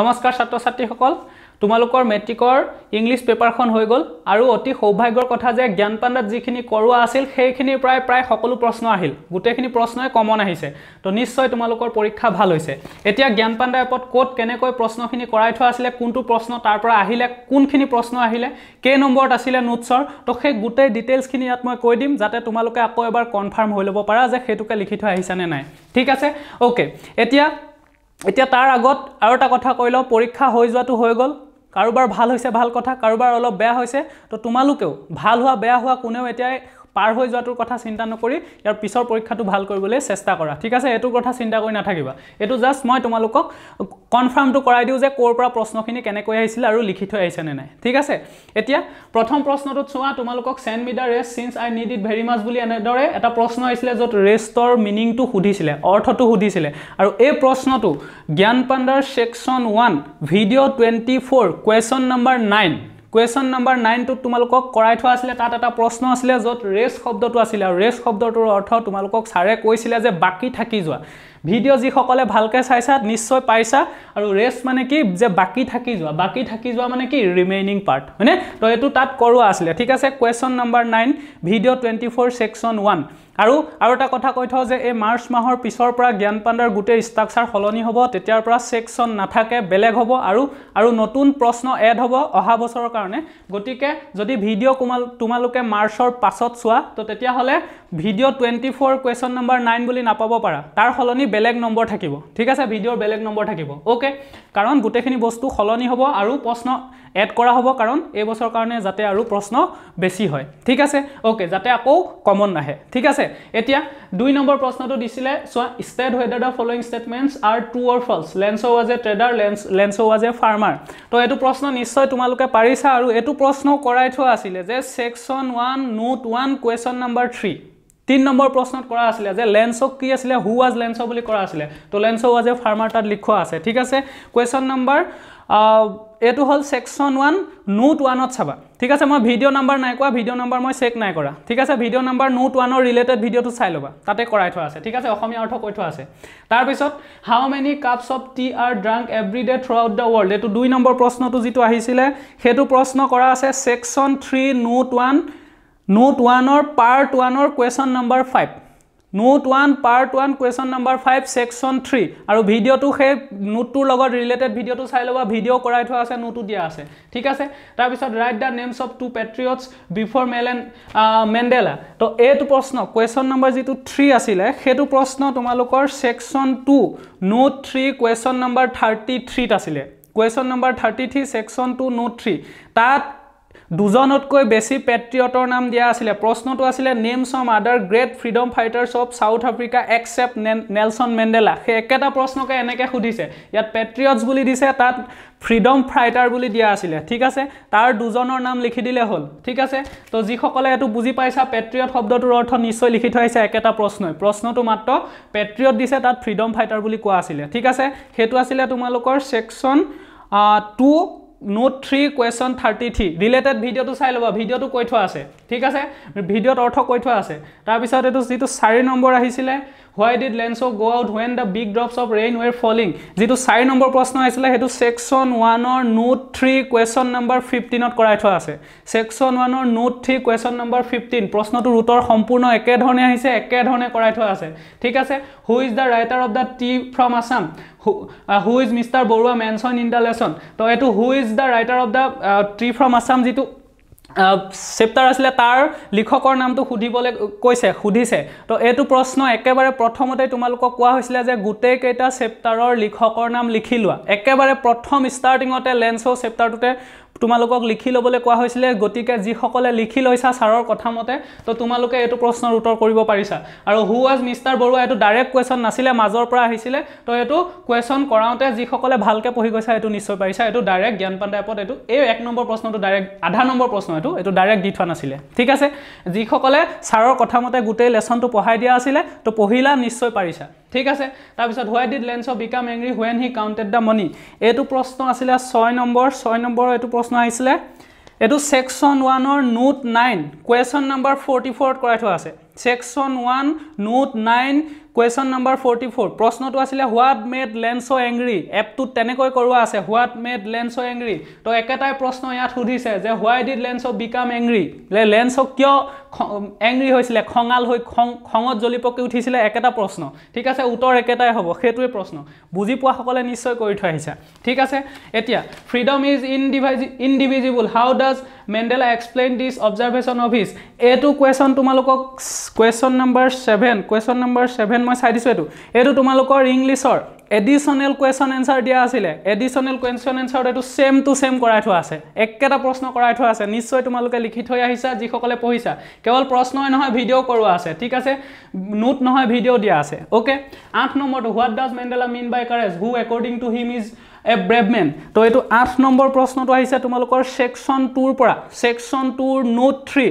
নমস্কাৰ ছাত্ৰ ছাত্ৰীসকল তোমালোকৰ মেট্ৰিকৰ ইংলিছ পেপাৰখন হৈ গ'ল আৰু অতি সৌভাগ্যৰ কথা যে জ্ঞান পাণ্ডাত যিখিনি কৰোৱা আছিল সেইখিনিৰ প্ৰায় প্ৰায় সকলো প্ৰশ্ন আহিল গোটেইখিনি প্ৰশ্নই কমন আহিছে তো নিশ্চয় তোমালোকৰ পৰীক্ষা ভাল হৈছে এতিয়া জ্ঞান পাণ্ডা এপত ক'ত কেনেকৈ প্ৰশ্নখিনি কৰাই থোৱা আছিলে কোনটো প্ৰশ্ন তাৰ পৰা আহিলে কোনখিনি প্ৰশ্ন আহিলে কেই নম্বৰত আছিলে নোটছৰ তো সেই গোটেই ডিটেইলছখিনি ইয়াত মই কৈ দিম যাতে তোমালোকে আকৌ এবাৰ কনফাৰ্ম হৈ ল'ব পাৰা যে সেইটোকে লিখি থৈ আহিছেনে নাই ঠিক আছে অ'কে এতিয়া এতিয়া তাৰ আগত আৰু এটা কথা কৈ লওঁ পৰীক্ষা হৈ যোৱাটো হৈ গ'ল কাৰোবাৰ ভাল হৈছে ভাল কথা কাৰোবাৰ অলপ বেয়া হৈছে তো তোমালোকেও ভাল হোৱা বেয়া হোৱা কোনেও এতিয়াই পাৰ হৈ যোৱাটোৰ কথা চিন্তা নকৰি ইয়াৰ পিছৰ পৰীক্ষাটো ভাল কৰিবলৈ চেষ্টা কৰা ঠিক আছে এইটোৰ কথা চিন্তা কৰি নাথাকিবা এইটো জাষ্ট মই তোমালোকক কনফাৰ্মটো কৰাই দিওঁ যে ক'ৰ পৰা প্ৰশ্নখিনি কেনেকৈ আহিছিলে আৰু লিখি থৈ আহিছেনে নাই ঠিক আছে এতিয়া প্ৰথম প্ৰশ্নটোত চোৱা তোমালোকক send me the rest since I need it very much বুলি এনেদৰে এটা প্ৰশ্ন আহিছিলে য'ত ৰেষ্টৰ মিনিংটো সুধিছিলে অৰ্থটো সুধিছিলে আৰু এই প্ৰশ্নটো জ্ঞান পাণ্ডাৰ section one video' twenty four question number nine question number নাইনটোত তোমালোকক কৰাই থোৱা আছিলে তাত এটা প্ৰশ্ন আছিলে য'ত ৰেচ শব্দটো আছিলে আৰু ৰেচ শব্দটোৰ অৰ্থ তোমালোকক ছাৰে কৈছিলে যে বাকী থাকি যোৱা ভিডিঅ' যিসকলে ভালকৈ চাইছা নিশ্চয় পাইছা আৰু ৰেচ মানে কি যে বাকী থাকি যোৱা বাকী থাকি যোৱা মানে কি ৰিমেইনিং পাৰ্ট হয়নে তো এইটো তাত কৰোৱা আছিলে ঠিক আছে question number nine video' twenty four section one আৰু আৰু এটা কথা কৈ থওঁ যে এই মাৰ্চ মাহৰ পিছৰ পৰা জ্ঞান পাণ্ডাৰ গোটেই ষ্ট্ৰাকচাৰ সলনি হ'ব তেতিয়াৰ পৰা ছেকশ্যন নাথাকে বেলেগ হ'ব আৰু আৰু নতুন প্ৰশ্ন এড হ'ব অহা বছৰৰ কাৰণে গতিকে যদি ভিডিঅ' কুমাল তোমালোকে মাৰ্চৰ পাছত চোৱা তো তেতিয়াহ'লে video' twenty four question number nine বুলি নাপাব পাৰা তাৰ সলনি বেলেগ নম্বৰ থাকিব ঠিক আছে ভিডিঅ'ৰ বেলেগ নম্বৰ থাকিব অ'কে কাৰণ গোটেইখিনি বস্তু সলনি হ'ব আৰু প্ৰশ্ন এড কৰা হ'ব কাৰণ এইবছৰৰ কাৰণে যাতে আৰু প্ৰশ্ন বেছি হয় ঠিক আছে অ'কে যাতে আকৌ কমন নাহে ঠিক আছে আছে এতিয়া দুই নম্বৰ প্ৰশ্নটো দিছিলে চোৱা state whether the following statements are true or false Lencho' was a trader Lencho Lencho' was a farmer তো এইটো প্ৰশ্ন নিশ্চয় তোমালোকে পাৰিছা আৰু এইটো প্ৰশ্ন কৰাই থোৱা আছিলে যে section one note one question number three তিন নম্বৰ প্ৰশ্নত কৰা আছিলে যে লেঞ্চক কি আছিলে হু ৱাজ লেঞ্চ' বুলি কৰা আছিলে তো লেঞ্চ' ৱাজ এ ফাৰ্মাৰ তাত লিখোৱা আছে ঠিক আছে কুৱেশ্যন নম্বৰ এইটো হ'ল ছেকশ্যন ওৱান নোট ওৱানত চাবা ঠিক আছে মই ভিডিঅ' নাম্বাৰ নাই কোৱা ভিডিঅ' নাম্বাৰ মই চেক নাই কৰা ঠিক আছে ভিডিঅ' নাম্বাৰ নোট ওৱানৰ ৰিলেটেড ভিডিঅ'টো চাই ল'বা তাতে কৰাই থোৱা আছে ঠিক আছে অসমীয়া অৰ্থ কৈ থোৱা আছে তাৰপিছত how many cups of tea are drunk every day throughout the world এইটো দুই নম্বৰ প্ৰশ্নটো যিটো আহিছিলে সেইটো প্ৰশ্ন কৰা আছে section three note one note ওৱানৰ পাৰ্ট ওৱানৰ question number five note one part one question number five section three আৰু ভিডিঅ'টো সেই নোটটোৰ লগত ৰিলেটেড ভিডিঅ'টো চাই ল'বা ভিডিঅ' কৰাই থোৱা আছে নোটটো দিয়া আছে ঠিক আছে তাৰপিছত write the names of two patriots before Nelson Mandela তো এইটো প্ৰশ্ন কুৱেশ্যন নম্বৰ যিটো থ্ৰী আছিলে সেইটো প্ৰশ্ন তোমালোকৰ section two note three question number thirty থ্ৰীত আছিলে question number thirty three section two note three তাত দুজনতকৈ বেছি পেট্ৰিয়টৰ নাম দিয়া আছিলে প্ৰশ্নটো আছিলে name some other great freedom fighters of south Africa except Nelson Mandela সেই একেটা প্ৰশ্নকে এনেকৈ সুধিছে ইয়াত পেট্ৰিয়টছ বুলি দিছে তাত ফ্ৰীডম ফাইটাৰ বুলি দিয়া আছিলে ঠিক আছে তাৰ দুজনৰ নাম লিখি দিলে হ'ল ঠিক আছে তো যিসকলে এইটো বুজি পাইছা পেট্ৰিয়ট শব্দটোৰ অৰ্থ নিশ্চয় লিখি থৈছে একেটা প্ৰশ্নই প্ৰশ্নটো মাত্ৰ পেট্ৰিয়ট দিছে তাত ফ্ৰীডম ফাইটাৰ বুলি কোৱা আছিলে ঠিক আছে সেইটো আছিলে তোমালোকৰ section two note three question thirty three related ভিডিঅ'টো চাই ল'বা ভিডিঅ'টো কৈ থোৱা আছে ঠিক আছে ভিডিঅ'ত অৰ্থ কৈ থোৱা আছে তাৰপিছত এইটো যিটো চাৰি নম্বৰ আহিছিলে হোৱাই did Lencho go' out when the big drops of rain were falling যিটো চাৰি নম্বৰ প্ৰশ্ন আহিছিলে সেইটো ছেকশ্যন ওৱানৰ নোট থ্ৰী কুৱেশ্যন নম্বৰ ফিফটিনত কৰাই থোৱা আছে ছেকশ্যন ওৱানৰ note three question number fifteen প্ৰশ্নটো ৰুটৰ সম্পূৰ্ণ একেধৰণে আহিছে একেধৰণে কৰাই থোৱা আছে ঠিক আছে who is the writer of the tea from Assam who who is mister Baruah mention in the lesson তো এইটো who is the writer of the tea from Assam যিটো চেপ্তাৰ আছিলে তাৰ লিখকৰ নামটো সুধিবলৈ কৈছে সুধিছে তো এইটো প্ৰশ্ন একেবাৰে প্ৰথমতে তোমালোকক কোৱা হৈছিলে যে গোটেইকেইটা চেপ্তাৰৰ লিখকৰ নাম লিখি লোৱা একেবাৰে প্ৰথম ষ্টাৰ্টিঙতে লেন্সৰ চেপ্তাৰটোতে তোমালোকক লিখি ল'বলৈ কোৱা হৈছিলে গতিকে যিসকলে লিখি লৈছা ছাৰৰ কথামতে তো তোমালোকে এইটো প্ৰশ্নৰ উত্তৰ কৰিব পাৰিছা আৰু হু ৱাজ মিষ্টাৰ বৰুৱা এইটো ডাইৰেক্ট কুৱেশ্যন নাছিলে মাজৰ পৰা আহিছিলে তো এইটো কুৱেশ্যন কৰাওঁতে যিসকলে ভালকৈ পঢ়ি গৈছা এইটো নিশ্চয় পাৰিছা এইটো ডাইৰেক্ট জ্ঞান জ্ঞানপাণ্ডা এপত এইটো এই এক নম্বৰ প্ৰশ্নটো ডাইৰেক্ট আধা নম্বৰ প্ৰশ্ন এইটো এইটো ডাইৰেক্ট দি থোৱা নাছিলে ঠিক আছে যিসকলে ছাৰৰ কথামতে গোটেই লেচনটো পঢ়াই দিয়া আছিলে তো পঢ়িলা নিশ্চয় পাৰিছা ঠিক আছে তাৰপিছত why did Lencho become angry when he counted the money এইটো প্ৰশ্ন আছিলে ছয় নম্বৰ ছয় নম্বৰৰ এইটো প্ৰশ্ন আহিছিলে এইটো ছেকশ্যন ওৱানৰ note nine question number forty ফ'ৰত কৰাই থোৱা আছে section one note nine question number forty four প্ৰশ্নটো আছিলে হোৱাট মেড লেন্সৰ এংগ্ৰী এপটোত তেনেকৈ কৰোৱা আছে হোৱাট মেড লেন্সৰ এংগ্ৰী তো একেটাই প্ৰশ্ন ইয়াত সুধিছে যে হোৱাই ডিড লেন্সৰ বিকাম এংগ্ৰী যে লেন্সক কিয় এংগ্ৰী হৈছিলে খঙাল হৈ খং খঙত জ্বলি পকি উঠিছিলে একেটা প্ৰশ্ন ঠিক আছে উত্তৰ একেটাই হ'ব সেইটোৱে প্ৰশ্ন বুজি পোৱাসকলে নিশ্চয় কৰি থৈ আহিছে ঠিক আছে এতিয়া freedom is indivise indivisible how does Mandela explain this observation of his এইটো কুৱেশ্যন তোমালোকক question number seven question number seven মই চাই দিছোঁ এইটো এইটো তোমালোকৰ ইংলিছৰ এডিশ্যনেল কুৱেশ্যন এনচাৰ দিয়া আছিলে এডিশ্যনেল কুৱেশ্যন এনচাৰত এইটো ছেম টু ছেম কৰাই থোৱা আছে একেটা প্ৰশ্ন কৰাই থোৱা আছে নিশ্চয় তোমালোকে লিখি থৈ আহিছা যিসকলে পঢ়িছা কেৱল প্ৰশ্নই নহয় ভিডিঅ' কৰোৱা আছে ঠিক আছে নোট নহয় ভিডিঅ' দিয়া আছে অ'কে আঠ নম্বৰটো what does Mandela mean by courage who according to him is a brave man তো এইটো আঠ নম্বৰ প্ৰশ্নটো আহিছে তোমালোকৰ ছেকশ্যন টুৰ পৰা ছেকশ্যন টুৰ নোট থ্ৰী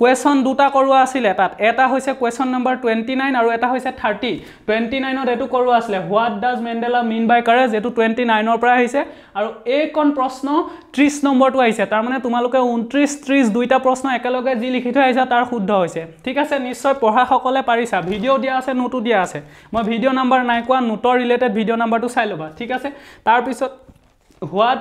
কুৱেশ্যন দুটা কৰোৱা আছিলে তাত এটা হৈছে কুৱেশ্যন নম্বৰ টুৱেণ্টি নাইন আৰু এটা হৈছে থাৰ্টি টুৱেণ্টি নাইনত এইটো কৰোৱা আছিলে what does Mandela mean by courage এইটো টুৱেণ্টি নাইনৰ পৰা আহিছে আৰু এইকণ প্ৰশ্ন ত্ৰিছ নম্বৰটো আহিছে তাৰমানে তোমালোকে ঊনত্ৰিছ ত্ৰিছ দুইটা প্ৰশ্ন একেলগে যি লিখি থৈ আহিছা তাৰ শুদ্ধ হৈছে ঠিক আছে নিশ্চয় পঢ়াসকলে পাৰিছা ভিডিঅ' দিয়া আছে নোটো দিয়া আছে মই ভিডিঅ' নাম্বাৰ নাই কোৱা নোটৰ ৰিলেটেড ভিডিঅ' নাম্বাৰটো চাই ল'বা ঠিক আছে তাৰপিছত what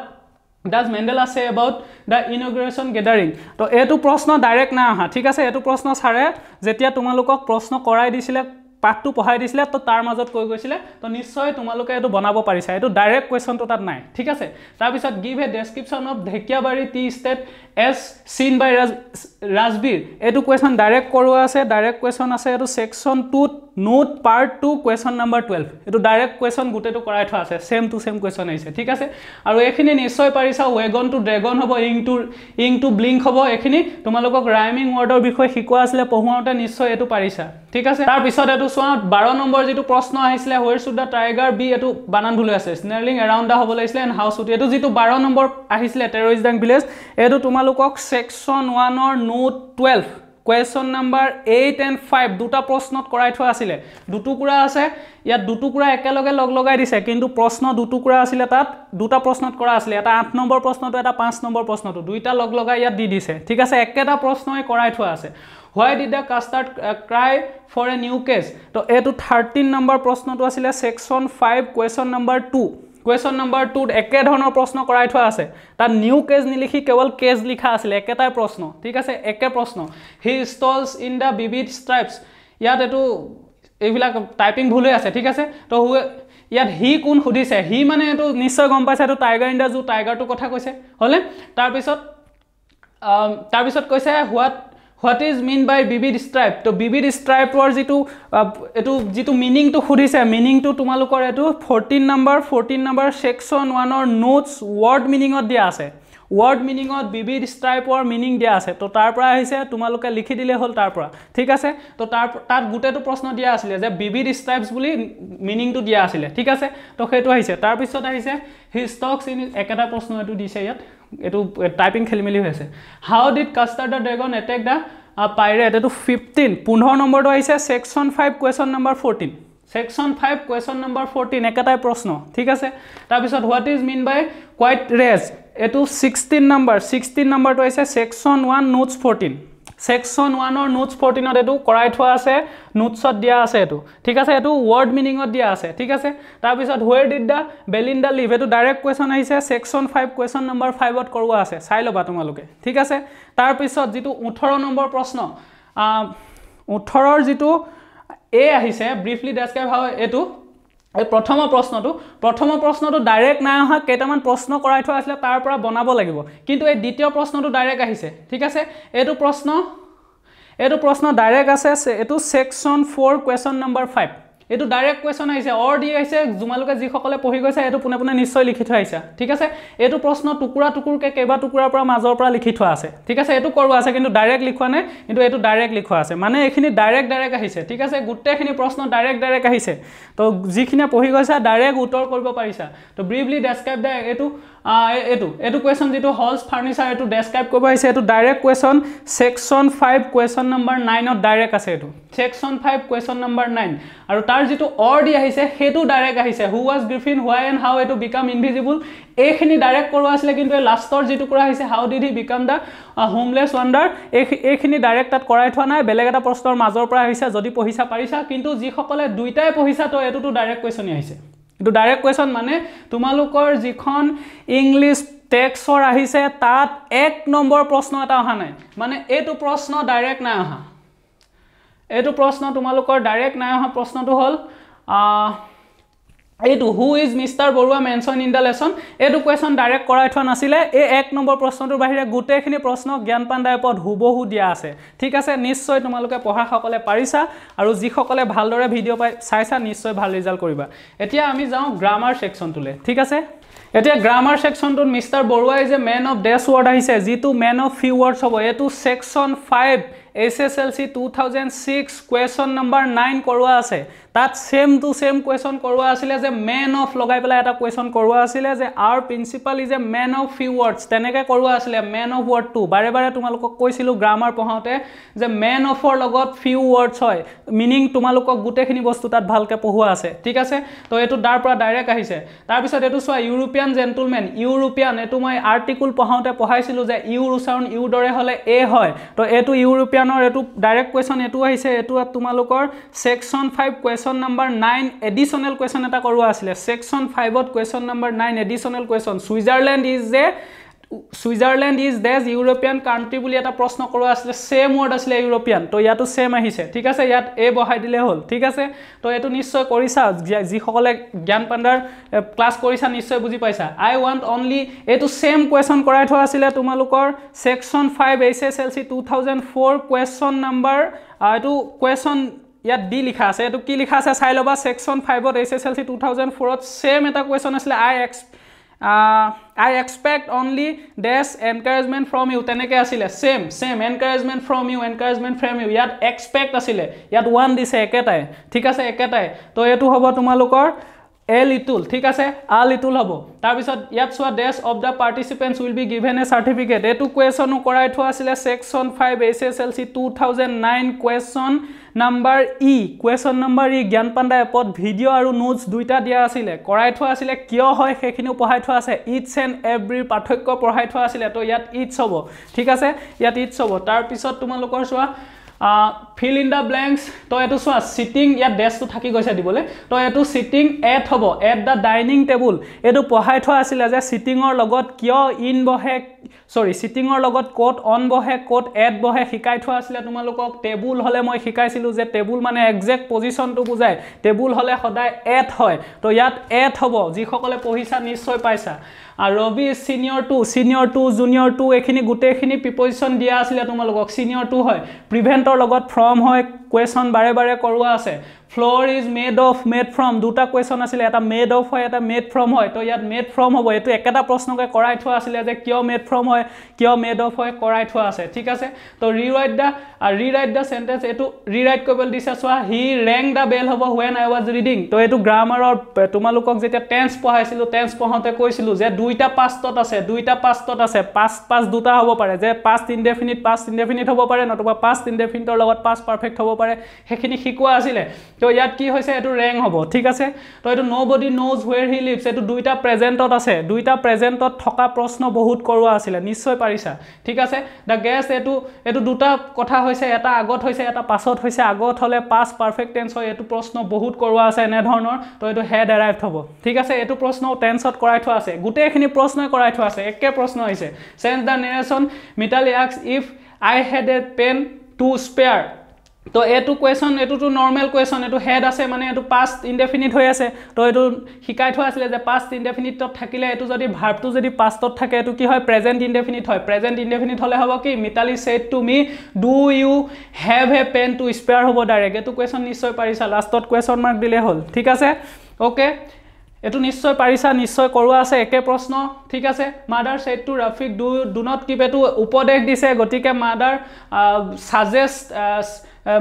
does Mandela say about the inauguration gathering তো এইটো প্ৰশ্ন ডাইৰেক্ট নাই অহা ঠিক আছে এইটো প্ৰশ্ন ছাৰে যেতিয়া তোমালোকক প্ৰশ্ন কৰাই দিছিলে পাঠটো পঢ়াই দিছিলে তো তাৰ মাজত কৈ গৈছিলে তো নিশ্চয় তোমালোকে এইটো বনাব পাৰিছা এইটো ডাইৰেক্ট কুৱেশ্যনটো তাত নাই ঠিক আছে তাৰপিছত give a description of Dhekiabari tea state as seen by ৰাজ ৰাজবীৰ এইটো কুৱেশ্যন ডাইৰেক্ট কৰোৱা আছে ডাইৰেক্ট কুৱেশ্যন আছে এইটো ছেকশ্যন টুত note part two question number twelve এইটো ডাইৰেক্ট কুৱেশ্যন গোটেইটো কৰাই থোৱা আছে ছেম টু ছেম কুৱেশ্যন আহিছে ঠিক আছে আৰু এইখিনি নিশ্চয় পাৰিছা ৱেগন টু ড্ৰেগন হ'ব ইং টু ইং টু ব্লিংক হ'ব এইখিনি তোমালোকক ৰাইমিং ৱৰ্ডৰ বিষয়ে শিকোৱা আছিলে পঢ়োৱাওঁতে নিশ্চয় এইটো পাৰিছা ঠিক আছে তাৰপিছত এইটো চোৱা বাৰ নম্বৰ যিটো প্ৰশ্ন আহিছিলে where should the tiger be এইটো বানান ভুলৈ আছে স্নেলিং এৰাউণ্ড দা হ'ব লাগিছিলে এণ্ড হাউচ উটি এইটো যিটো বাৰ নম্বৰ আহিছিলে টেৰৰিষ্ট ডাং ভিলেজ এইটো তোমালোকক ছেকশ্যন ওৱানৰ note twelve question number eight and five দুটা প্ৰশ্নত কৰাই থোৱা আছিলে দুটুকুৰা আছে ইয়াত দুটুকুৰা একেলগে লগ লগাই দিছে কিন্তু প্ৰশ্ন দুটুকুৰা আছিলে তাত দুটা প্ৰশ্নত কৰা আছিলে এটা আঠ নম্বৰ প্ৰশ্নটো এটা পাঁচ নম্বৰ প্ৰশ্নটো দুইটা লগ লগাই ইয়াত দি দিছে ঠিক আছে একেটা প্ৰশ্নই কৰাই থোৱা আছে why did the custard cry for a new cage তো এইটো থাৰ্টিন নম্বৰ প্ৰশ্নটো আছিলে section five question number two question number টুত একেধৰণৰ প্ৰশ্ন কৰাই থোৱা আছে তাত নিউ কেজ নিলিখি কেৱল কেজ লিখা আছিলে একেটাই প্ৰশ্ন ঠিক আছে একে প্ৰশ্ন হি ষ্টলছ ইন দ্য বিবিধ ষ্ট্ৰাইপছ ইয়াত এইটো এইবিলাক টাইপিং ভুলেই আছে ঠিক আছে তো হু ইয়াত সি কোন সুধিছে সি মানে এইটো নিশ্চয় গম পাইছে এইটো টাইগাৰ ইন দ্য জু টাইগাৰটোৰ কথা কৈছে হ'লনে তাৰপিছত তাৰপিছত কৈছে what what is mean by বিবিধ ষ্ট্ৰাইপ তো বিবিধ ষ্ট্ৰাইপৰ যিটো এইটো যিটো মিনিংটো সুধিছে মিনিংটো তোমালোকৰ এইটো fourteen number fourteen number section ওৱানৰ নোটছ ৱৰ্ড মিনিঙত দিয়া আছে ৱৰ্ড মিনিঙত বিবিধ ষ্ট্ৰাইপৰ মিনিং দিয়া আছে তো তাৰ পৰা আহিছে তোমালোকে লিখি দিলেই হ'ল তাৰপৰা ঠিক আছে তো তাৰ তাত গোটেইটো প্ৰশ্ন দিয়া আছিলে যে বিবিধ ষ্ট্ৰাইপছ বুলি মিনিংটো দিয়া আছিলে ঠিক আছে তো সেইটো আহিছে তাৰপিছত আহিছে হি ষ্টক্স ইন একেটা প্ৰশ্ন এইটো দিছে ইয়াত এইটো টাইপিং খেলিমেলি হৈ আছে how did custard the dragon attack the pirate এইটো ফিফটিন পোন্ধৰ নম্বৰটো আহিছে section five question number fourteen section five question number fourteen একেটাই প্ৰশ্ন ঠিক আছে তাৰপিছত what is mean by quite rage এইটো ছিক্সটিন নম্বৰ ছিক্সটিন নম্বৰটো আহিছে section one notes fourteen section ওৱানৰ নোটছ ফৰ্টিনত এইটো কৰাই থোৱা আছে নোটছত দিয়া আছে এইটো ঠিক আছে এইটো ৱৰ্ড মিনিঙত দিয়া আছে ঠিক আছে তাৰপিছত where did the Belinda live এইটো ডাইৰেক্ট কুৱেশ্যন আহিছে ছেকশ্যন ফাইভ কুৱেশ্যন নম্বৰ ফাইভত কৰোৱা আছে চাই ল'বা তোমালোকে ঠিক আছে তাৰপিছত যিটো ওঠৰ নম্বৰ প্ৰশ্ন ওঠৰৰ যিটো এ আহিছে ব্ৰিফলি ডেছক্ৰাইব হয় এইটো এই প্ৰথমৰ প্ৰশ্নটো প্ৰথমৰ প্ৰশ্নটো ডাইৰেক্ট নাই অহা কেইটামান প্ৰশ্ন কৰাই থোৱা আছিলে তাৰ পৰা বনাব লাগিব কিন্তু এই দ্বিতীয় প্ৰশ্নটো ডাইৰেক্ট আহিছে ঠিক আছে এইটো প্ৰশ্ন এইটো প্ৰশ্ন ডাইৰেক্ট আছে এইটো section four question number five এইটো ডাইৰেক্ট কুৱেশ্যন আহিছে অৰ দি আহিছে তোমালোকে যিসকলে পঢ়ি গৈছে এইটো পোনে পোনে নিশ্চয় লিখি থৈ আহিছে ঠিক আছে এইটো প্ৰশ্ন টুকুৰা টুকুৰকৈ কেইবা টুকুৰাৰ পৰা মাজৰ পৰা লিখি থোৱা আছে ঠিক আছে এইটো কৰোৱা আছে কিন্তু ডাইৰেক্ট লিখোৱা নাই কিন্তু এইটো ডাইৰেক্ট লিখোৱা আছে মানে এইখিনি ডাইৰেক্ট ডাইৰেক্ট আহিছে ঠিক আছে গোটেইখিনি প্ৰশ্ন ডাইৰেক্ট ডাইৰেক্ট আহিছে তো যিখিনিয়ে পঢ়ি গৈছা ডাইৰেক্ট উত্তৰ কৰিব পাৰিছা তো ব্ৰিফলি ডেছক্ৰাইব দ্য এইটো এইটো এইটো কুৱেশ্যন যিটো হলছ ফাৰ্নিচাৰ এইটো ডেছক্ৰাইব কৰিব আহিছে এইটো direct question section five question number নাইনত ডাইৰেক্ট আছে এইটো section five question number nine আৰু তাৰ যিটো অৰ দি আহিছে সেইটো ডাইৰেক্ট আহিছে who was Griffin why and how এইটো বিকাম ইনভিজিবল এইখিনি ডাইৰেক্ট কৰোৱা আছিলে কিন্তু এই লাষ্টৰ যিটো কৰা হৈছে how did he become the homeless wanderer এই এইখিনি ডাইৰেক্ট তাত কৰাই থোৱা নাই বেলেগ এটা প্ৰশ্নৰ মাজৰ পৰা আহিছে যদি পঢ়িছা পাৰিছা কিন্তু যিসকলে দুইটাই পঢ়িছা তো এইটোতো ডাইৰেক্ট কুৱেশ্যনেই আহিছে এইটো ডাইৰেক্ট কুৱেশ্যন মানে তোমালোকৰ যিখন ইংলিছ টেক্সৰ আহিছে তাত এক নম্বৰ প্ৰশ্ন এটা অহা নাই মানে এইটো প্ৰশ্ন ডাইৰেক্ট নাই অহা এইটো প্ৰশ্ন তোমালোকৰ ডাইৰেক্ট নাই অহা প্ৰশ্নটো হ'ল এইটো who is mister Baruah mention in the lesson এইটো কুৱেশ্যন ডাইৰেক্ট কৰাই থোৱা নাছিলে এই এক নম্বৰ প্ৰশ্নটোৰ বাহিৰে গোটেইখিনি প্ৰশ্ন জ্ঞান জ্ঞানপাণ ডাইপত হুবহু দিয়া আছে ঠিক আছে নিশ্চয় তোমালোকে পঢ়াসকলে পাৰিছা আৰু যিসকলে ভালদৰে ভিডিঅ' পাই চাইছা নিশ্চয় ভাল ৰিজাল্ট কৰিবা এতিয়া আমি যাওঁ গ্ৰামাৰ ছেকশ্যনটোলৈ ঠিক আছে এতিয়া গ্ৰামাৰ ছেকশ্যনটোত মিষ্টাৰ বৰুৱাই যে মেন অফ ডেছ ৱৰ্ড আহিছে যিটো মেন অফ ফিউ ৱৰ্ডছ হ'ব এইটো section five H S L C two thousand six question number nine কৰোৱা আছে তাত সেম টু সেম কুৱেশ্যন কৰোৱা আছিলে যে মেন অফ লগাই পেলাই এটা কুৱেশ্যন কৰোৱা আছিলে যে our principal is a man of few words তেনেকৈ কৰোৱা আছিলে মেন অফ ৱৰ্ড টু বাৰে বাৰে তোমালোকক কৈছিলোঁ গ্ৰামাৰ পঢ়াওঁতে যে মেন অফৰ লগত ফিউ ৱৰ্ডছ হয় মিনিং তোমালোকক গোটেইখিনি বস্তু তাত ভালকৈ পঢ়োৱা আছে ঠিক আছে তো এইটো তাৰ পৰা ডাইৰেক্ট আহিছে তাৰপিছত এইটো চোৱা ইউৰোপীয়ান জেণ্টলমেন ইউৰোপীয়ান এইটো মই আৰ্টিকুল পঢ়াওঁতে পঢ়াইছিলোঁ যে ইউ উচ্চাৰণ ইউৰ দৰে হ'লে এ হয় তো এইটো ইউৰোপীয়ানৰ এইটো ডাইৰেক্ট কুৱেশ্যন এইটো আহিছে এইটো তোমালোকৰ section five question question number nine additional question এটা কৰোৱা আছিলে ছেকশ্যন ফাইভত question number nine additional question Switzerland is a Switzerland is this European country বুলি এটা প্ৰশ্ন কৰোৱা আছিলে ছেম ৱৰ্ড আছিলে ইউৰোপীয়ান তো ইয়াতো ছেম আহিছে ঠিক আছে ইয়াত এ বহাই দিলে হ'ল ঠিক আছে তো এইটো নিশ্চয় কৰিছা যিসকলে জ্ঞান পাণ্ডাৰ ক্লাছ কৰিছা নিশ্চয় বুজি পাইছা আই ৱান্ট অনলি এইটো ছেম কুৱেশ্যন কৰাই থোৱা আছিলে তোমালোকৰ section five H S L C two thousand four question number এইটো কুৱেশ্যন ইয়াত ডি লিখা আছে এইটো কি লিখা আছে চাই ল'বা ছেকশ্যন ফাইভত H S L C two thousand ফ'ৰত ছেম এটা কুৱেশ্যন আছিলে I ex I expect only dash encouragement from you তেনেকৈ আছিলে same same encouragement from you encouragement from you ইয়াত এক্সপেক্ট আছিলে ইয়াত ওৱান দিছে একেটাই ঠিক আছে একেটাই তো এইটো হ'ব তোমালোকৰ এ লিটুল ঠিক আছে আ লিটুল হ'ব তাৰপিছত ইয়াত চোৱা dash of the participants will be given a certificate এইটো কুৱেশ্যনো কৰাই থোৱা আছিলে section five H S L C two thousand nine question number E question number E জ্ঞান পাণ্ডা এপত ভিডিঅ' আৰু নোটছ দুয়োটা দিয়া আছিলে কৰাই থোৱা আছিলে কিয় হয় সেইখিনিও পঢ়াই থোৱা আছে ইটছ এণ্ড এভৰিৰ পাৰ্থক্য পঢ়াই থোৱা আছিলে ত' ইয়াত ইটছ হ'ব ঠিক আছে ইয়াত ইটছ হ'ব তাৰপিছত তোমালোকৰ চোৱা ফিল ইন দ্য ব্লেংকছ তই এইটো চোৱা চিটিং ইয়াত ডেস্কটো থাকি গৈছে দিবলৈ তই এইটো চিটিং এট হ'ব এট দ্য ডাইনিং টেবুল এইটো পঢ়াই থোৱা আছিলে যে চিটিঙৰ লগত কিয় ইন বহে চৰি চিটিঙৰ লগত ক'ত অন বহে ক'ত এট বহে শিকাই থোৱা আছিলে তোমালোকক টেবুল হ'লে মই শিকাইছিলোঁ যে টেবুল মানে একজেক্ট পজিশ্যনটো বুজায় টেবুল হ'লে সদায় এট হয় তো ইয়াত এট হ'ব যিসকলে পঢ়িছা নিশ্চয় পাইছা Rabi senior to senior to junior to এইখিনি গোটেইখিনি প্ৰিপজিশ্যন দিয়া আছিলে তোমালোকক ছিনিয়ৰ টু হয় প্ৰিভেণ্টৰ লগত ফ্ৰম হয় কুৱেশ্যন বাৰে বাৰে কৰোৱা আছে floor is made of made from দুটা কুৱেশ্যন আছিলে এটা মেড অফ হয় এটা মেড ফ্ৰম হয় তো ইয়াত মেড ফ্ৰম হ'ব এইটো একেটা প্ৰশ্নকে কৰাই থোৱা আছিলে যে কিয় মেড ফ্ৰম হয় কিয় মেড অফ হয় কৰাই থোৱা আছে ঠিক আছে তো rewrite the rewrite the sentence এইটো ৰি ৰাইট কৰিবলৈ দিছে চোৱা হি ৰেং দ্য বেল হ'ব হুৱেন আই ৱাজ ৰিডিং তো এইটো গ্ৰামাৰৰ তোমালোকক যেতিয়া টেন্স পঢ়াইছিলোঁ টেন্স পঢ়াওঁতে কৈছিলোঁ যে দুইটা পাষ্টত আছে দুইটা পাষ্টত আছে পাষ্ট পাষ্ট দুটা হ'ব পাৰে যে পাষ্ট ইনডেফিনিট পাষ্ট ইনডেফিনিট হ'ব পাৰে নতুবা পাষ্ট ইনডেফিনিটৰ লগত পাষ্ট পাৰফেক্ট হ'ব পাৰে সেইখিনি শিকোৱা আছিলে তো ইয়াত কি হৈছে এটো ৰেং হ'ব ঠিক আছে তো এইটো nobody knows where he lives এইটো দুইটা প্ৰেজেণ্টত আছে দুইটা প্ৰেজেণ্টত থকা প্ৰশ্ন বহুত কৰোৱা আছিলে নিশ্চয় পাৰিছা ঠিক আছে দ্য গেছ এইটো এইটো দুটা কথা হৈছে এটা আগত হৈছে এটা পাছত হৈছে আগত হ'লে পাছ পাৰফেক্ট টেন্স হয় এইটো প্ৰশ্ন বহুত কৰোৱা আছে এনেধৰণৰ তো এইটো হেড এৰাইভ হ'ব ঠিক আছে এইটো প্ৰশ্ন টেন্সত কৰাই থোৱা আছে গোটেইখিনি প্ৰশ্নই কৰাই থোৱা আছে একে প্ৰশ্ন আহিছে change the narration Mitali asks if I had a pen to spare তো এইটো কুৱেশ্যন এইটোতো নৰ্মেল কুৱেশ্যন এইটো হেড আছে মানে এইটো পাষ্ট ইনডেফিনিট হৈ আছে তো এইটো শিকাই থোৱা আছিলে যে পাষ্ট ইনডেফিনিটত থাকিলে এইটো যদি ভাৰ্বটো যদি পাষ্টত থাকে এইটো কি হয় প্ৰেজেণ্ট ইনডেফিনিট হয় প্ৰেজেণ্ট ইনডেফিনিট হ'লে হ'ব কি Mitali said to me do you have a pen to spare হ'ব ডাইৰেক্ট এইটো কুৱেশ্যন নিশ্চয় পাৰিছা লাষ্টত কুৱেশ্যন মাৰ্ক দিলে হ'ল ঠিক আছে অ'কে এইটো নিশ্চয় পাৰিছা নিশ্চয় কৰোৱা আছে একে প্ৰশ্ন ঠিক আছে mother said to Rafiq do do not keep এইটো উপদেশ দিছে গতিকে mother suggest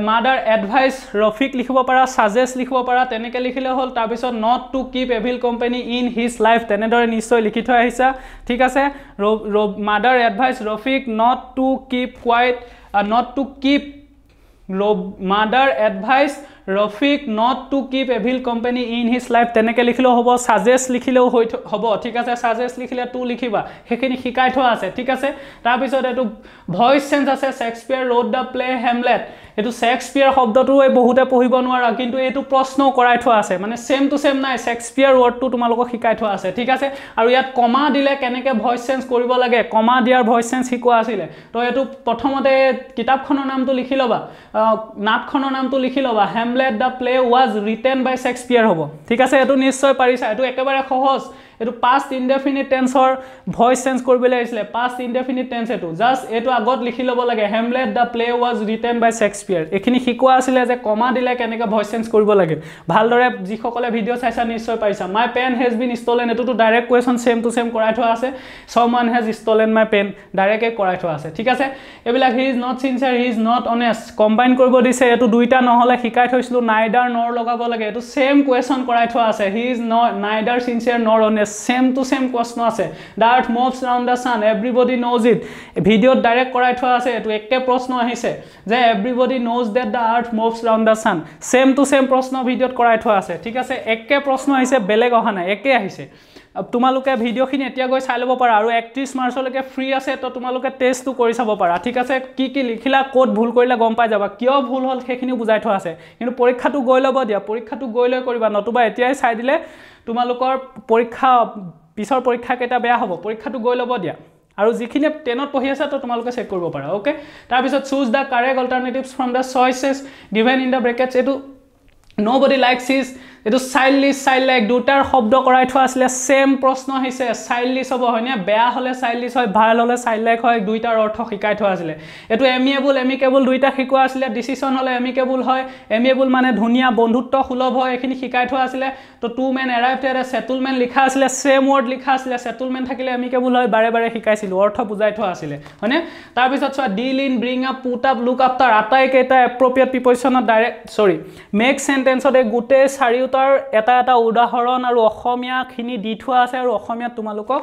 mother advise Rafiq লিখিব পাৰা চাজেষ্ট লিখিব পাৰা তেনেকৈ লিখিলে হ'ল তাৰপিছত not to keep evil company in his life তেনেদৰে নিশ্চয় লিখি থৈ আহিছা ঠিক আছে mother advise Rafiq not to keep quite not to keep mother advise Rafiq not to keep evil company in his life তেনেকৈ লিখিলেও হ'ব চাজেষ্ট লিখিলেও হৈ হ'ব ঠিক আছে চাজেষ্ট লিখিলে টু লিখিবা সেইখিনি শিকাই থোৱা আছে ঠিক আছে তাৰপিছত এইটো ভইচ চেঞ্জ আছে Shakespeare wrote the play Hamlet এইটো শ্বেক্সপিয়াৰ শব্দটো এই বহুতে পঢ়িব নোৱাৰা কিন্তু এইটো প্ৰশ্ন কৰাই থোৱা আছে মানে ছেম টু ছেম নাই শ্বেক্সপিয়াৰ ৱৰ্ডটো তোমালোকক শিকাই থোৱা আছে ঠিক আছে আৰু ইয়াত কমা দিলে কেনেকৈ ভইচ চেঞ্জ কৰিব লাগে কমা দিয়াৰ ভইচ চেঞ্জ শিকোৱা আছিলে তো এইটো প্ৰথমতে কিতাপখনৰ নামটো লিখি ল'বা নাটখনৰ নামটো লিখি ল'বা Hamlet the play was written by Shakespeare হ'ব ঠিক আছে এইটো নিশ্চয় পাৰিছা এইটো একেবাৰে সহজ এইটো পাষ্ট ইনডেফিনিট টেন্সৰ ভইচ চেঞ্জ কৰিবলৈ আহিছিলে পাষ্ট ইনডেফিনিট টেন্স এইটো জাষ্ট এইটো আগত লিখি ল'ব লাগে Hamlet the play was written by Shakespeare এইখিনি শিকোৱা আছিলে যে কমা দিলে কেনেকৈ ভইচ চেঞ্জ কৰিব লাগে ভালদৰে যিসকলে ভিডিঅ' চাইছা নিশ্চয় পাইছা my pen has been stolen এইটোতো direct question same to same কৰাই থোৱা আছে someone has stolen my pen ডাইৰেক্টে কৰাই থোৱা আছে ঠিক আছে এইবিলাক he is not sincere he is not honest combine কৰিব দিছে এইটো দুইটা নহ'লে শিকাই থৈছিলোঁ নাইডাৰ নৰ লগাব লাগে এইটো চেম কুৱেশ্যন কৰাই থোৱা আছে he is not neither sincere nor honest same to same question আছে the earth moves around the sun everybody knows it video direct কৰাই থোৱা আছে এটো একে প্ৰশ্ন আহিছে যে everybody knows that the earth moves around the sun same to same প্ৰশ্ন ভিডিঅট কৰাই থোৱা আছে ঠিক আছে একে প্ৰশ্ন আহিছে বেলেগ অহা নাই একে আহিছে তোমালোকে ভিডিঅ'খিনি এতিয়া গৈ চাই ল'ব পাৰা আৰু একত্ৰিছ মাৰ্চলৈকে ফ্ৰী আছে তো তোমালোকে টেষ্টটো কৰি চাব পাৰা ঠিক আছে কি কি লিখিলা ক'ত ভুল কৰিলে গম পাই যাবা কিয় ভুল হ'ল সেইখিনিও বুজাই থোৱা আছে কিন্তু পৰীক্ষাটো গৈ ল'ব দিয়া পৰীক্ষাটো গৈ লৈ কৰিবা নতুবা এতিয়াই চাই দিলে তোমালোকৰ পৰীক্ষা পিছৰ পৰীক্ষাকেইটা বেয়া হ'ব পৰীক্ষাটো গৈ ল'ব দিয়া আৰু যিখিনি টেনত পঢ়ি আছে তো তোমালোকে চেক কৰিব পাৰা অ'কে তাৰপিছত choose the correct alternatives from the choices given in the brackets এইটো নো বডি লাইক চিজ এইটো চাইল্ডলিছ চাইল্ড লাইক দুটাৰ শব্দ কৰাই থোৱা আছিলে ছেম প্ৰশ্ন আহিছে চাইল্ডলিছ হ'ব হয়নে বেয়া হ'লে চাইল্ডলিছ হয় ভাল হ'লে চাইল্ড লাইক হয় দুইটাৰ অৰ্থ শিকাই থোৱা আছিলে এইটো এমিয়েবুল এমিকেবুল দুইটা শিকোৱা আছিলে ডিচিশ্যন হ'লে এমিকেবুল হয় এমিয়েবুল মানে ধুনীয়া বন্ধুত্ব সুলভ হয় এইখিনি শিকাই থোৱা আছিলে তো two men arrive to a settlement লিখা আছিলে ছেম ৱৰ্ড লিখা আছিলে ছেটলমেণ্ট থাকিলে এমিকেবল হয় বাৰে বাৰে শিকাইছিলোঁ অৰ্থ বুজাই থোৱা আছিলে হয়নে তাৰপিছত চোৱা deal in bring up put up look up তাৰ আটাইকেইটা এপ্ৰপ্ৰিয়েট প্ৰিপজিশ্যনত ডাইৰেক্ট চৰি মেক্স চেণ্টেঞ্চত এই গোটেই চাৰিওটা এটা এটা উদাহৰণ আৰু অসমীয়াখিনি দি থোৱা আছে আৰু অসমীয়াত তোমালোকক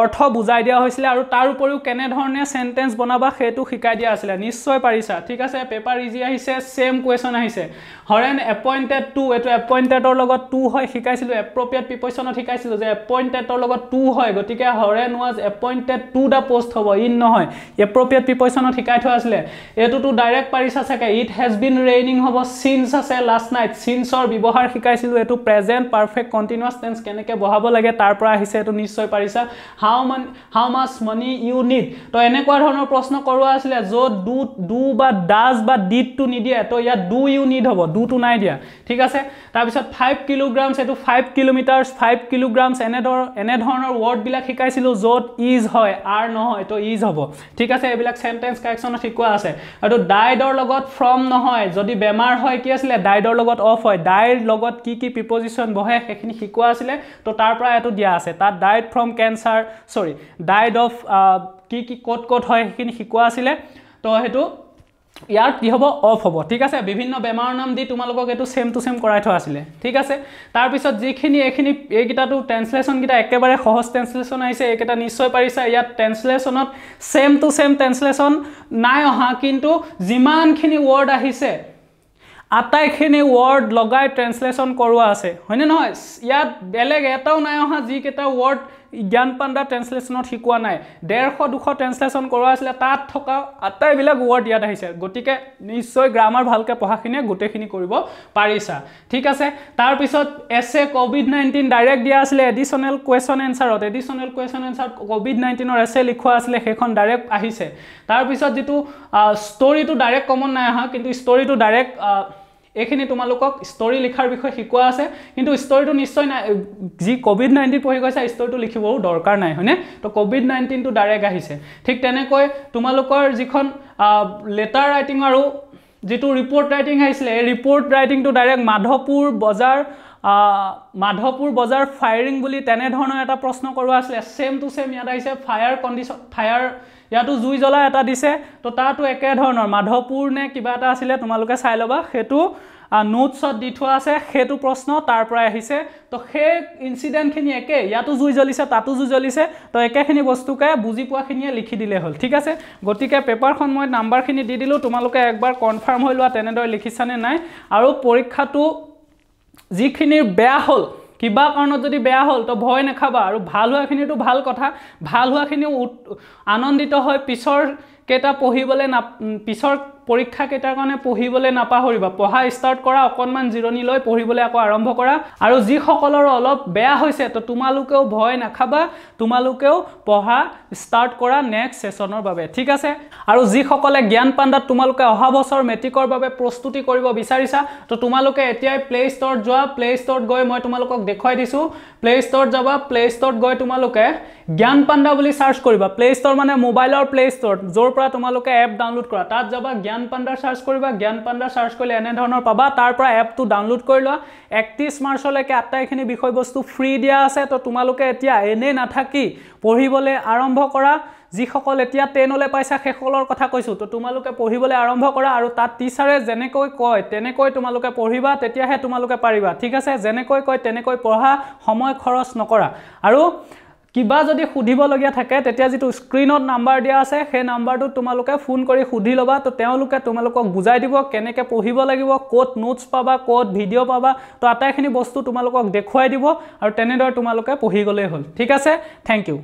অৰ্থ বুজাই দিয়া হৈছিলে আৰু তাৰ উপৰিও কেনেধৰণে চেণ্টেন্স বনাবা সেইটো শিকাই দিয়া আছিলে নিশ্চয় পাৰিছা ঠিক আছে পেপাৰ ইজি আহিছে ছেম কুৱেশ্যন আহিছে হৰেন এপইণ্টেড টু এইটো এপইণ্টেডৰ লগত টু হয় শিকাইছিলোঁ এপ্ৰপ্ৰিয়েট প্ৰিপেশ্যনত শিকাইছিলোঁ যে এপইণ্টেডৰ লগত টু হয় গতিকে Horen was appointed to the post হ'ব ইন নহয় এপ্ৰপ্ৰিয়েট প্ৰিপেশ্যনত শিকাই থোৱা আছিলে এইটোতো ডাইৰেক্ট পাৰিছা চাগে ইট হেজ বিন ৰেইনিং হ'ব চিনছ আছে লাষ্ট নাইট চিনছৰ ব্যৱহাৰ শিকাইছিলোঁ এইটো প্ৰেজেণ্ট পাৰফেক্ট কণ্টিনিউৱাছ টেন্স কেনেকৈ বঢ়াব লাগে তাৰ পৰা আহিছে এইটো নিশ্চয় পাৰিছা হাউ মানি how much money you need তো এনেকুৱা ধৰণৰ প্ৰশ্ন কৰোৱা আছিলে য'ত ডু ডু বা ডাজ বা ডিডটো নিদিয়ে তো ইয়াত ডু ইউ নিড হ'ব ডুটো নাই দিয়া ঠিক আছে তাৰপিছত ফাইভ কিলোগ্ৰামছ এইটো ফাইভ কিলোমিটাৰ্ছ ফাইভ কিলোগ্ৰামছ এনেদৰ এনেধৰণৰ ৱৰ্ডবিলাক শিকাইছিলোঁ য'ত ইজ হয় আৰ নহয় তো ইজ হ'ব ঠিক আছে এইবিলাক চেণ্টেঞ্চ কাৰেকশ্যনত শিকোৱা আছে আৰু ডাইডৰ লগত ফ্ৰম নহয় যদি বেমাৰ হয় কি আছিলে ডাইডৰ লগত অফ হয় ডাইৰ লগত কি কি প্ৰিপজিশ্যন বহে সেইখিনি শিকোৱা আছিলে তো তাৰ পৰা এইটো দিয়া আছে তাত died from can cancer sorry died of কি কি ক'ত ক'ত হয় সেইখিনি শিকোৱা আছিলে তো সেইটো ইয়াৰ কি হ'ব অফ হ'ব ঠিক আছে বিভিন্ন বেমাৰৰ নাম দি তোমালোকক এইটো চেম টু চেম কৰাই থোৱা আছিলে ঠিক আছে তাৰপিছত যিখিনি এইখিনি এইকেইটাটো ট্ৰেঞ্চলেশ্যনকেইটা একেবাৰে সহজ ট্ৰেঞ্চলেশ্যন আহিছে এইকেইটা নিশ্চয় পাৰিছা ইয়াত ট্ৰেঞ্চলেশ্যনত চেম টু চেম ট্ৰেঞ্চলেশ্যন নাই অহা কিন্তু যিমানখিনি ৱৰ্ড আহিছে আটাইখিনি ৱৰ্ড লগাই ট্ৰেঞ্চলেশ্যন কৰোৱা আছে হয়নে নহয় ইয়াত বেলেগ এটাও নাই অহা যিকেইটা ৱৰ্ড জ্ঞান পাণ্ডা ট্ৰেঞ্চলেশ্যনত শিকোৱা নাই ডেৰশ দুশ ট্ৰেঞ্চলেশ্যন কৰোৱা আছিলে তাত থকা আটাইবিলাক ৱৰ্ড ইয়াত আহিছে গতিকে নিশ্চয় গ্ৰামাৰ ভালকৈ পঢ়াখিনিয়ে গোটেইখিনি কৰিব পাৰিছা ঠিক আছে তাৰপিছত as a covid nineteen direct দিয়া আছিলে এডিশ্যনেল কুৱেশ্যন এনচাৰত এডিশ্যনেল কুৱেশ্যন এনচাৰত ক'ভিড নাইণ্টিনৰ এছ এ লিখোৱা আছিলে সেইখন ডাইৰেক্ট আহিছে তাৰপিছত যিটো ষ্ট'ৰীটো ডাইৰেক্ট কমন নাই অহা কিন্তু ষ্ট'ৰীটো ডাইৰেক্ট এইখিনি তোমালোকক ষ্টৰি লিখাৰ বিষয়ে শিকোৱা আছে কিন্তু ষ্টৰিটো নিশ্চয় নাই যি ক'ভিড নাইণ্টিন পঢ়ি গৈছে ষ্টৰিটো লিখিবও দৰকাৰ নাই হয়নে তো ক'ভিড নাইণ্টিনটো ডাইৰেক্ট আহিছে ঠিক তেনেকৈ তোমালোকৰ যিখন লেটাৰ ৰাইটিং আৰু যিটো ৰিপৰ্ট ৰাইটিং আহিছিলে এই ৰিপৰ্ট ৰাইটিংটো ডাইৰেক্ট মাধৱপুৰ বজাৰ মাধৱপুৰ বজাৰ ফায়াৰিং বুলি তেনেধৰণৰ এটা প্ৰশ্ন কৰোৱা আছিলে ছেম টু ছেম ইয়াত আহিছে ফায়াৰ কণ্ডিশ্যন ফায়াৰ ইয়াতো জুই জ্বলা এটা দিছে তো তাতো একেধৰণৰ মাধৱপুৰ নে কিবা এটা আছিলে তোমালোকে চাই ল'বা সেইটো নোটছত দি থোৱা আছে সেইটো প্ৰশ্ন তাৰ পৰাই আহিছে তো সেই ইঞ্চিডেণ্টখিনি একে ইয়াতো জুই জ্বলিছে তাতো জুই জ্বলিছে তো একেখিনি বস্তুকে বুজি পোৱাখিনিয়ে লিখি দিলেই হ'ল ঠিক আছে গতিকে পেপাৰখন মই নাম্বাৰখিনি দি দিলোঁ তোমালোকে একবাৰ কনফাৰ্ম হৈ লোৱা তেনেদৰে লিখিছানে নাই আৰু পৰীক্ষাটো যিখিনিৰ বেয়া হ'ল কিবা কাৰণত যদি বেয়া হ'ল তো ভয় নাখাবা আৰু ভাল হোৱাখিনিতো ভাল কথা ভাল হোৱাখিনিও আনন্দিত হয় পিছৰ কেইটা পঢ়িবলৈ না পিছৰ পৰীক্ষা কেইটাৰ কাৰণে পঢ়িবলৈ নাপাহৰিবা পঢ়া ষ্টাৰ্ট কৰা অকণমান জিৰণি লৈ পঢ়িবলৈ আকৌ আৰম্ভ কৰা আৰু যিসকলৰ অলপ বেয়া হৈছে তো তোমালোকেও ভয় নাখাবা তোমালোকেও পঢ়া ষ্টাৰ্ট কৰা নেক্সট ছেশ্যনৰ বাবে ঠিক আছে আৰু যিসকলে জ্ঞান পাণ্ডাত তোমালোকে অহা বছৰ মেট্ৰিকৰ বাবে প্ৰস্তুতি কৰিব বিচাৰিছা তো তোমালোকে এতিয়াই প্লে ষ্ট'ৰত যোৱা প্লে ষ্ট'ৰত গৈ মই তোমালোকক দেখুৱাই দিছোঁ প্লে ষ্ট'ৰত যাবা প্লে ষ্ট'ৰত গৈ তোমালোকে জ্ঞান পাণ্ডা বুলি চাৰ্চ কৰিবা প্লে ষ্ট'ৰ মানে মোবাইলৰ প্লে ষ্ট'ৰত য'ৰ পৰা তোমালোকে এপ ডাউনলোড কৰা তাত যাবা জ্ঞান পাণ্ডা চাৰ্চ কৰিবা জ্ঞান পাণ্ডা চাৰ্চ কৰিলে এনেধৰণৰ পাবা তাৰ পৰা এপটো ডাউনলোড কৰি লোৱা একত্ৰিছ মাৰ্চলৈকে আটাইখিনি বিষয়বস্তু ফ্ৰী দিয়া আছে তো তোমালোকে এতিয়া এনেই নাথাকি পঢ়িবলৈ আৰম্ভ কৰা যিসকল এতিয়া টেনলৈ পাইছা সেইসকলৰ কথা কৈছোঁ তো তোমালোকে পঢ়িবলৈ আৰম্ভ কৰা আৰু তাত টিচাৰে যেনেকৈ কয় তেনেকৈ তোমালোকে পঢ়িবা তেতিয়াহে তোমালোকে পাৰিবা ঠিক আছে যেনেকৈ কয় তেনেকৈ পঢ়া সময় খৰচ নকৰা আৰু কিবা যদি সুধিবলগীয়া থাকে তেতিয়া যিটো স্ক্ৰীণত নাম্বাৰ দিয়া আছে সেই নাম্বাৰটোত তোমালোকে ফোন কৰি সুধি ল'বা তো তেওঁলোকে তোমালোকক বুজাই দিব কেনেকৈ পঢ়িব লাগিব ক'ত নোটছ পাবা ক'ত ভিডিঅ' পাবা তো আটাইখিনি বস্তু তোমালোকক দেখুৱাই দিব আৰু তেনেদৰে তোমালোকে পঢ়ি গ'লেই হ'ল ঠিক আছে থেংক ইউ